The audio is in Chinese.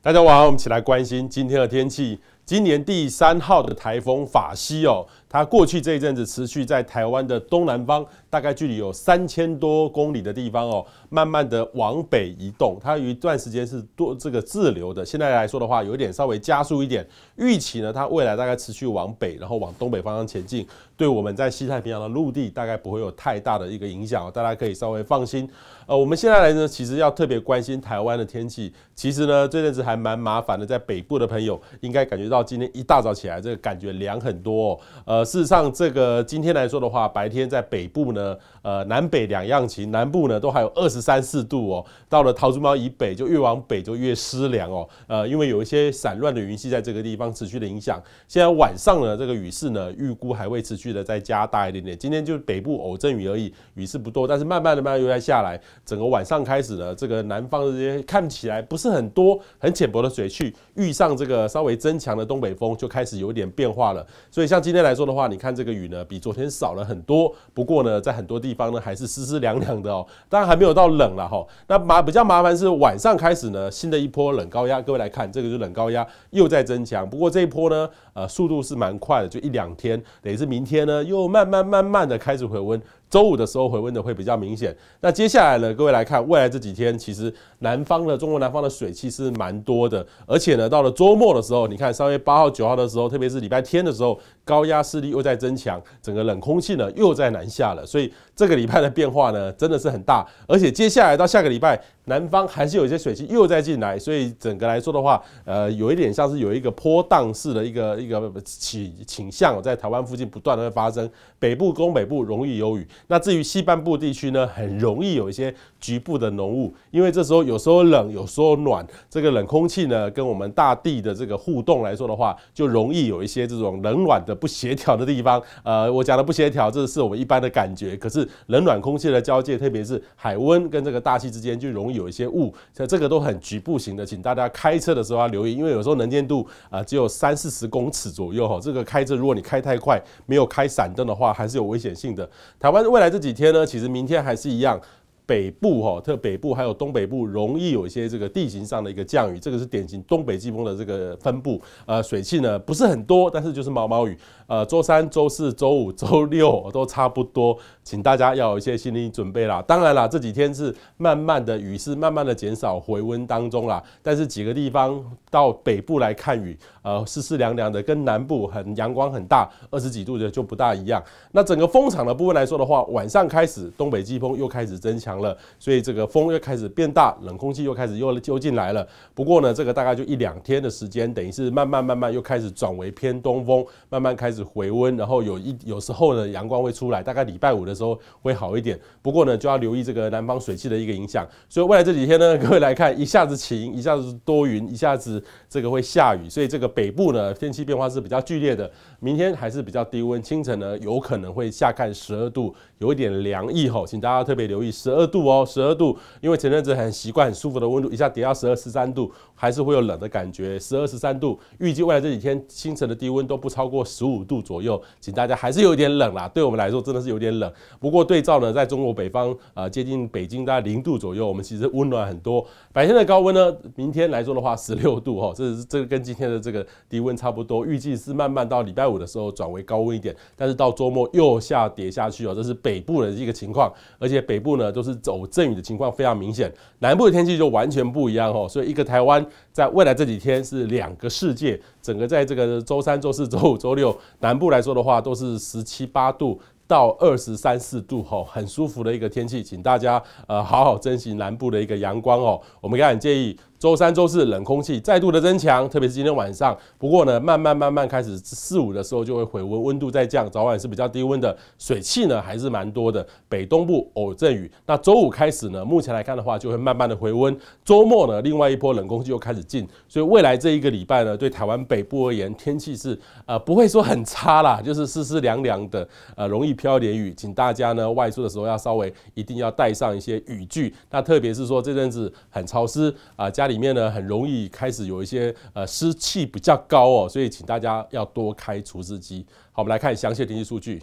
大家晚上我们一起来关心今天的天气。今年第三号的台风法西哦。它过去这一阵子持续在台湾的东南方，大概距离有三千多公里的地方哦，慢慢的往北移动。它有一段时间是多这个滞留的，现在来说的话，有一点稍微加速一点。预期呢，它未来大概持续往北，然后往东北方向前进，对我们在西太平洋的陆地大概不会有太大的一个影响，哦，大家可以稍微放心。呃，我们现在来呢，其实要特别关心台湾的天气。其实呢，这阵子还蛮麻烦的，在北部的朋友应该感觉到今天一大早起来，这个感觉凉很多，呃。事实上，这个今天来说的话，白天在北部呢，呃，南北两样情，南部呢都还有二十三四度哦，到了桃竹苗以北，就越往北就越湿凉哦。呃，因为有一些散乱的云系在这个地方持续的影响。现在晚上呢，这个雨势呢，预估还会持续的再加大一点点。今天就北部偶阵雨而已，雨势不多，但是慢慢的慢慢又在下来。整个晚上开始呢，这个南方这些看起来不是很多、很浅薄的水汽，遇上这个稍微增强的东北风，就开始有点变化了。所以像今天来说，的话，你看这个雨呢，比昨天少了很多。不过呢，在很多地方呢，还是湿湿凉凉的哦。当然还没有到冷了哈。那麻比较麻烦是晚上开始呢，新的一波冷高压。各位来看，这个就是冷高压又在增强。不过这一波呢，呃，速度是蛮快的，就一两天，等于是明天呢，又慢慢慢慢的开始回温。周五的时候回温的会比较明显，那接下来呢，各位来看未来这几天，其实南方的中国南方的水汽是蛮多的，而且呢，到了周末的时候，你看三月八号、九号的时候，特别是礼拜天的时候，高压势力又在增强，整个冷空气呢又在南下了，所以这个礼拜的变化呢真的是很大，而且接下来到下个礼拜，南方还是有一些水汽又在进来，所以整个来说的话，呃，有一点像是有一个波荡式的一个一个起倾向在台湾附近不断的发生，北部、东北部容易有雨。那至于西半部地区呢，很容易有一些局部的浓雾，因为这时候有时候冷，有时候暖，这个冷空气呢跟我们大地的这个互动来说的话，就容易有一些这种冷暖的不协调的地方。呃，我讲的不协调，这是我们一般的感觉。可是冷暖空气的交界，特别是海温跟这个大气之间，就容易有一些雾。像这个都很局部型的，请大家开车的时候要留意，因为有时候能见度啊只有三四十公尺左右哈。这个开车如果你开太快，没有开闪灯的话，还是有危险性的。台湾。未来这几天呢，其实明天还是一样。北部哈，特北部还有东北部容易有一些这个地形上的一个降雨，这个是典型东北季风的这个分布。呃，水汽呢不是很多，但是就是毛毛雨。呃，周三、周四、周五、周六 都差不多，请大家要有一些心理准备啦。当然啦，这几天是慢慢的雨是慢慢的减少回温当中啦。但是几个地方到北部来看雨，呃，湿湿凉凉的，跟南部很阳光很大，二十几度的就不大一样。那整个风场的部分来说的话，晚上开始东北季风又开始增强。了，所以这个风又开始变大，冷空气又开始又又进来了。不过呢，这个大概就一两天的时间，等于是慢慢慢慢又开始转为偏东风，慢慢开始回温，然后有一有时候呢阳光会出来，大概礼拜五的时候会好一点。不过呢，就要留意这个南方水汽的一个影响。所以未来这几天呢，各位来看，一下子晴，一下子多云，一下子这个会下雨，所以这个北部呢天气变化是比较剧烈的。明天还是比较低温，清晨呢有可能会下看十二度，有一点凉意吼，请大家特别留意十二。度哦，十二度，因为前阵子很习惯很舒服的温度，一下跌到十二十三度，还是会有冷的感觉。十二十三度，预计未来这几天清晨的低温都不超过十五度左右，请大家还是有一点冷啦。对我们来说真的是有点冷。不过对照呢，在中国北方，呃，接近北京大概零度左右，我们其实温暖很多。白天的高温呢，明天来说的话十六度哈，这是这个跟今天的这个低温差不多，预计是慢慢到礼拜五的时候转为高温一点，但是到周末又下跌下去哦，这是北部的一个情况，而且北部呢都是。走阵雨的情况非常明显，南部的天气就完全不一样哦，所以一个台湾在未来这几天是两个世界，整个在这个周三、周四、周五、周六，南部来说的话都是十七八度到二十三四度吼，很舒服的一个天气，请大家呃好好珍惜南部的一个阳光哦，我们也很建议。周三、周四冷空气再度的增强，特别是今天晚上。不过呢，慢慢慢慢开始，四五的时候就会回温，温度再降，早晚是比较低温的。水汽呢还是蛮多的，北东部偶阵雨。那周五开始呢，目前来看的话，就会慢慢的回温。周末呢，另外一波冷空气又开始进，所以未来这一个礼拜呢，对台湾北部而言，天气是呃不会说很差啦，就是湿湿凉凉的，呃容易飘点雨，请大家呢外出的时候要稍微一定要带上一些雨具。那特别是说这阵子很潮湿啊，家。里面呢很容易开始有一些呃湿气比较高哦，所以请大家要多开除湿机。好，我们来看详细天气数据。